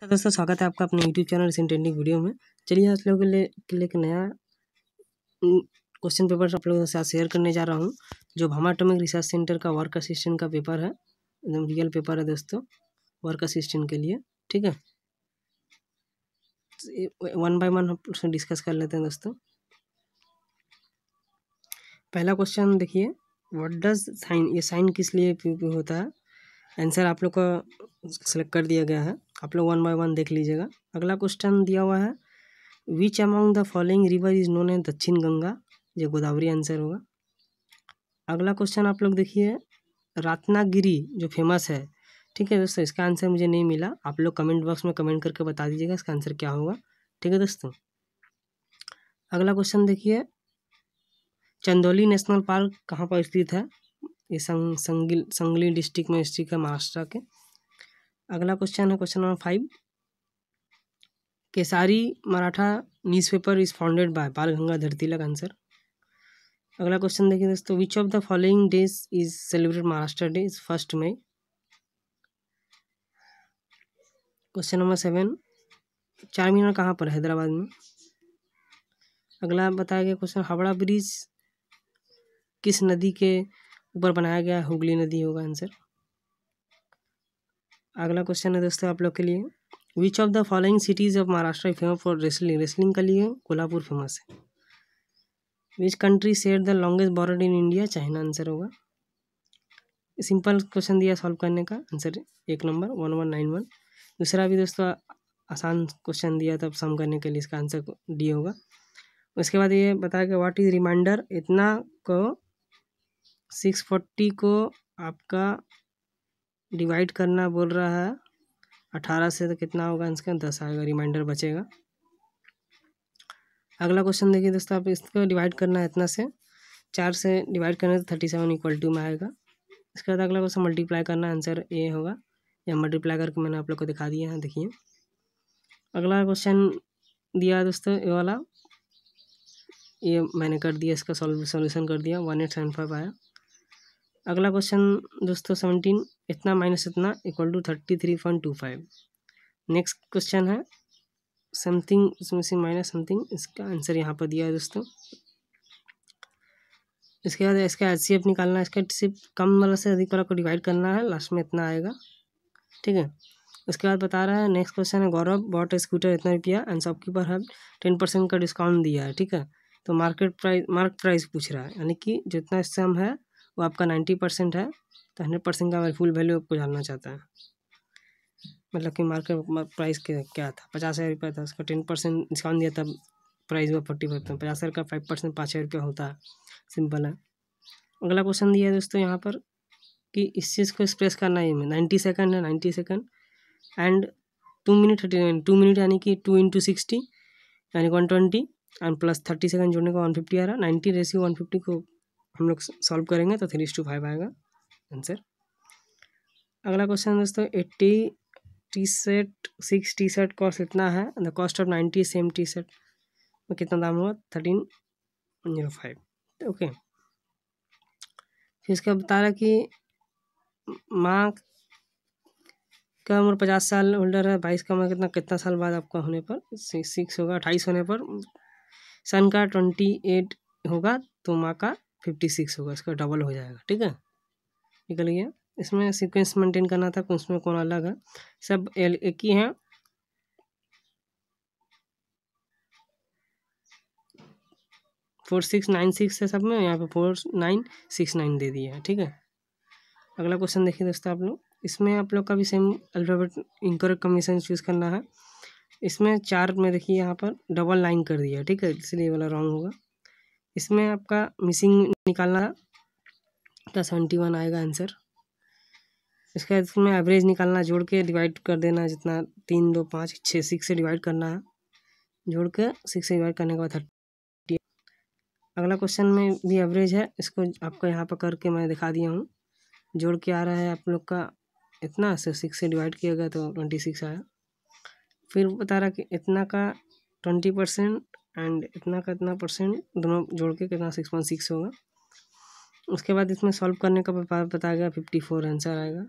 तो दोस्तों स्वागत है आपका अपने यूट्यूब चैनल रिसेंट वीडियो में चलिए आप लोगों के लिए के लिए एक नया क्वेश्चन पेपर आप लोगों के साथ शेयर करने जा रहा हूँ जो भामा एटोमिक रिसर्च सेंटर का वर्क असिस्टेंट का पेपर है एकदम रियल पेपर है दोस्तों वर्क असिस्टेंट के लिए ठीक है वन बाय वन हम डिस्कस कर लेते हैं दोस्तों पहला क्वेश्चन देखिए व्हाट डज साइन ये साइन किस लिए होता है आंसर आप लोग का सेलेक्ट कर दिया गया है आप लोग वन बाय वन देख लीजिएगा अगला क्वेश्चन दिया हुआ है which among the following river is known as Dakshin Ganga ये गोदावरी आंसर होगा अगला क्वेश्चन आप लोग देखिए रत्नागिरी जो फेमस है ठीक है दोस्तों इसका आंसर मुझे नहीं मिला आप लोग कमेंट बॉक्स में कमेंट करके बता दीजिएगा इसका आंसर क्या होगा ठीक है दोस्तों अगला क्वेश्चन देखिए चंदौली नेशनल पार्क कहाँ पर स्थित है ये संग, संगली डिस्ट्रिक्ट में स्थित है महाराष्ट्र के अगला क्वेश्चन है question number five Kesari Maratha newspaper is founded by Bal Gangadhar Tilak answer अगला क्वेश्चन देखिए दोस्तों which of the following days is celebrate Maharashtra day is first May question number seven Charminar कहाँ पर हैदराबाद में अगला बताया गया क्वेश्चन हावड़ा ब्रिज किस नदी के ऊपर बनाया गया हुगली नदी होगा आंसर अगला क्वेश्चन है दोस्तों आप लोग के लिए which of the following cities of Maharashtra famous for wrestling wrestling के लिए कोल्हापुर फेमस है which country set the longest border in India China answer होगा सिंपल क्वेश्चन दिया सॉल्व करने का आंसर एक नंबर वन वन नाइन वन दूसरा भी दोस्तों आसान क्वेश्चन दिया था सम करने के लिए इसका आंसर डी होगा उसके बाद ये बताया कि व्हाट इज़ रिमाइंडर इतना को सिक्स फोर्टी को आपका डिवाइड करना बोल रहा है अठारह से तो कितना होगा इसके दस आएगा रिमाइंडर बचेगा अगला क्वेश्चन देखिए दोस्तों आप इसको डिवाइड करना है इतना से चार से डिवाइड करना तो थर्टी सेवन इक्वल टू में आएगा इसके बाद अगला क्वेश्चन मल्टीप्लाई करना आंसर ए होगा या मल्टीप्लाई करके मैंने आप लोग को दिखा दिया है देखिए अगला क्वेश्चन दिया दोस्तों ये वाला ये मैंने कर दिया इसका सॉल्यूशन कर दिया वन एट सेवन फाइव आया अगला क्वेश्चन दोस्तों सेवनटीन इतना माइनस इतना equal to thirty three point two five next question है समथिंग इसमें से माइनस समथिंग इसका आंसर यहाँ पर दिया है दोस्तों इसके बाद इसका एच निकालना है इसका सिर्फ कम वाला से अधिक वाला को डिवाइड करना है लास्ट में इतना आएगा ठीक है उसके बाद बता रहा है नेक्स्ट क्वेश्चन है गौरव बॉट स्कूटर इतना रुपया एंड शॉपकीपर है टेन परसेंट का डिस्काउंट दिया है ठीक है तो मार्केट प्राइस मार्क प्राइस पूछ रहा है यानी कि जितना सम है वो आपका नाइन्टी परसेंट है तो हंड्रेड परसेंट का फुल वैल्यू आपको जानना चाहता है मतलब कि मार्केट प्राइस क्या था पचास हज़ार रुपया था उसका टेन परसेंट डिस्काउंट दिया था प्राइस हुआ फोर्टी फाइव परसेंट पचास हज़ार का फाइव परसेंट पाँच हज़ार रुपया होता है सिंपल है अगला क्वेश्चन दिया है दोस्तों यहाँ पर कि इस चीज़ को एक्सप्रेस करना है नाइन्टी सेकेंड है ninety second and two minute thirty nine two minute यानी कि टू इंटू सिक्सटी यानी one twenty and plus thirty second जोड़ने का वन फिफ्टी आ रहा है नाइन्टी रेसियो वन फिफ्टी को हम लोग सॉल्व करेंगे तो थ्री टू फाइव आएगा आंसर अगला क्वेश्चन दोस्तों eighty T shirt six T shirt cost इतना है the cost of ninety same T shirt में कितना दाम हुआ थर्टीन जीरो फाइव ओके फिर इसका बता रहा कि माँ का उम्र पचास साल होल्डर है बाईस का उम्र कितना कितना साल बाद आपका होने पर सिक्स होगा अट्ठाईस होने पर सन का ट्वेंटी एट होगा तो माँ का फिफ्टी सिक्स होगा इसका डबल हो जाएगा ठीक है निकल गया इसमें सीक्वेंस मेंटेन करना था तो उसमें कौन अलग है सब एल एक ही हैं फोर सिक्स नाइन सिक्स है सब में यहाँ पे फोर नाइन सिक्स नाइन दे दिया है ठीक है अगला क्वेश्चन देखिए दोस्तों आप लोग इसमें आप लोग का भी सेम अल्फ़ाबेट इंकर कमीशन चूज़ करना है इसमें चार में देखिए यहाँ पर डबल लाइन कर दिया ठीक है इसलिए वाला रॉन्ग होगा इसमें आपका मिसिंग निकालना तो सेवेंटी वन आएगा आंसर इसके बाद इसमें एवरेज निकालना जोड़ के डिवाइड कर देना जितना तीन दो पाँच छः सिक्स से डिवाइड करना है जोड़ के सिक्स से डिवाइड करने के बाद थर्टी अगला क्वेश्चन में भी एवरेज है इसको आपको यहाँ पर करके मैं दिखा दिया हूँ जोड़ के आ रहा है आप लोग का इतना से सिक्स से डिवाइड किया गया तो ट्वेंटी सिक्स आया फिर बता रहा कि इतना का ट्वेंटी परसेंट एंड इतना का इतना परसेंट दोनों जोड़ के कितना सिक्स पॉइंट सिक्स होगा उसके बाद इसमें सॉल्व करने का बताया गया फिफ्टी फोर आंसर आएगा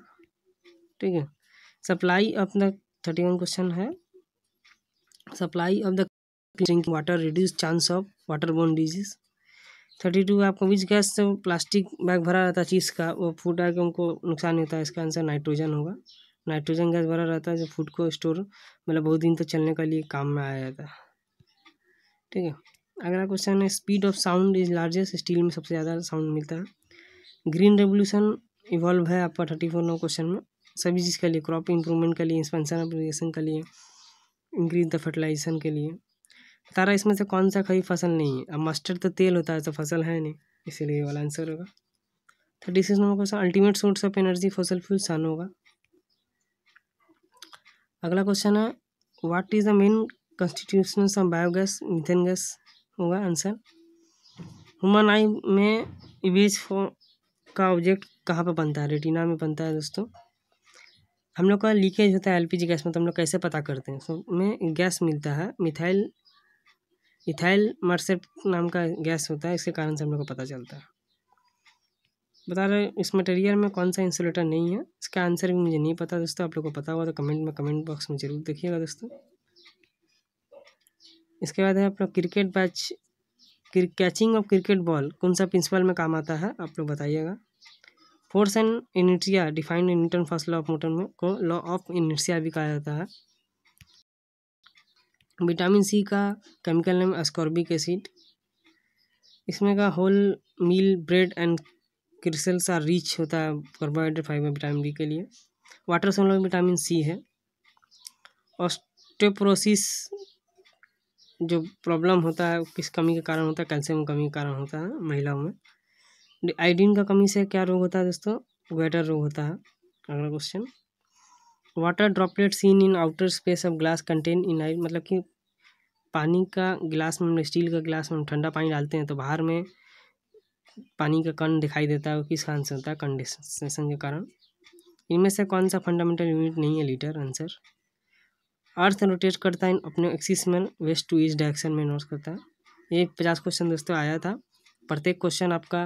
ठीक है supply of the thirty one question है supply of the drink water reduce chance of water bone disease thirty two आपको विच गैस से प्लास्टिक बैग भरा रहता है चीज़ का वो फूड आके उनको नुकसान नहीं होता है इसका आंसर नाइट्रोजन होगा नाइट्रोजन गैस भरा रहता है जो फूड को स्टोर मतलब बहुत दिन तक तो चलने के लिए काम में आया जाता है ठीक है अगला क्वेश्चन है speed of sound is largest steel में सबसे ज़्यादा साउंड मिलता है ग्रीन रेवोल्यूशन इवॉल्व है आपका थर्टी फोर नौ क्वेश्चन में सभी चीज़ के लिए क्रॉप इंप्रूवमेंट के लिए एक्सपेंशन अप्लीकेशन के लिए इंक्रीज द फर्टिलाइजेशन के लिए तारा इसमें से कौन सा खड़ी फसल नहीं है अब मस्टर्ड तो तेल होता है तो फसल है नहीं इसीलिए वाला आंसर होगा thirty six number question ultimate source of energy fossil fuel sun होगा अगला क्वेश्चन है what is the main of biogas methane gas होगा आंसर हुमन आई में फो का ऑब्जेक्ट कहाँ पर बनता है रेटिना में बनता है दोस्तों हम लोग का लीकेज होता है एलपीजी गैस में तो हम लोग कैसे पता करते हैं उसमें गैस मिलता है मिथाइल इथाइल मर्सेप नाम का गैस होता है इसके कारण से हम लोग को पता चलता है बता रहे इस मटेरियल में कौन सा इंसुलेटर नहीं है इसका आंसर भी मुझे नहीं पता दोस्तों आप लोग को पता हुआ तो कमेंट में कमेंट बॉक्स में जरूर देखिएगा दोस्तों इसके बाद है लोग cricket batch catching of cricket ball कौन सा प्रिंसिपल में काम आता है आप लोग बताइएगा force and inertia defined in Newton first law of motor में को लॉ ऑफ इनर्सिया भी कहा जाता है विटामिन सी का केमिकल नेम एस्कॉर्बिक एसिड इसमें का whole meal bread and cereals are rich होता है कार्बोहाइड्रेट फाइबर विटामिन बी के लिए वाटर सोलो विटामिन सी है ऑस्टोप्रोसिस जो प्रॉब्लम होता है किस कमी के कारण होता है कैल्शियम की कमी के कारण होता है महिलाओं में आयोडीन का कमी से क्या रोग होता है दोस्तों वेटर रोग होता है अगला question water droplet seen in outer space of glass contain in iced मतलब कि पानी का गिलास में हम मतलब स्टील का गिलास में हम ठंडा पानी डालते हैं तो बाहर में पानी का कण दिखाई देता है किस कारण से होता है कंडेंसेशन के कारण इनमें से कौन सा फंडामेंटल यूनिट नहीं है लीटर आंसर अर्थ रोटेट करता है अपने एक्सिस में वेस्ट टू ईस्ट डायरेक्शन में नोट करता है ये पचास क्वेश्चन दोस्तों आया था प्रत्येक क्वेश्चन आपका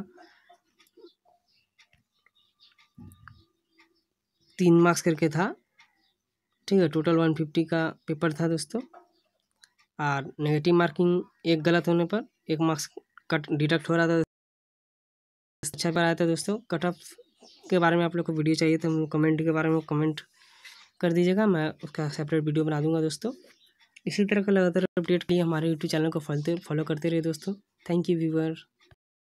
तीन मार्क्स करके था ठीक है टोटल वन फिफ्टी का पेपर था दोस्तों और नेगेटिव मार्किंग एक गलत होने पर एक मार्क्स कट डिडक्ट हो रहा था अच्छा पर आया था दोस्तों कट ऑफ के बारे में आप लोग को वीडियो चाहिए तो कमेंट के बारे में कमेंट कर दीजिएगा मैं उसका सेपरेट वीडियो बना दूँगा दोस्तों इसी तरह का लगातार अपडेट के लिए हमारे यूट्यूब चैनल को फॉलो फॉलो करते रहिए दोस्तों थैंक यू व्यूवर